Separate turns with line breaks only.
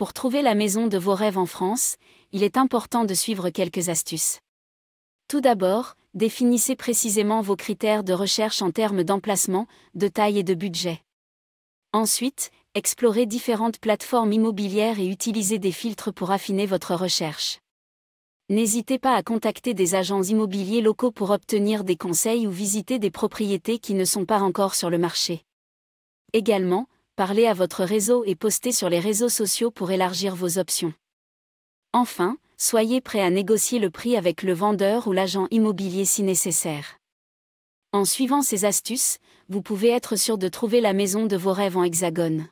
Pour trouver la maison de vos rêves en France, il est important de suivre quelques astuces. Tout d'abord, définissez précisément vos critères de recherche en termes d'emplacement, de taille et de budget. Ensuite, explorez différentes plateformes immobilières et utilisez des filtres pour affiner votre recherche. N'hésitez pas à contacter des agents immobiliers locaux pour obtenir des conseils ou visiter des propriétés qui ne sont pas encore sur le marché. Également, parlez à votre réseau et postez sur les réseaux sociaux pour élargir vos options. Enfin, soyez prêt à négocier le prix avec le vendeur ou l'agent immobilier si nécessaire. En suivant ces astuces, vous pouvez être sûr de trouver la maison de vos rêves en hexagone.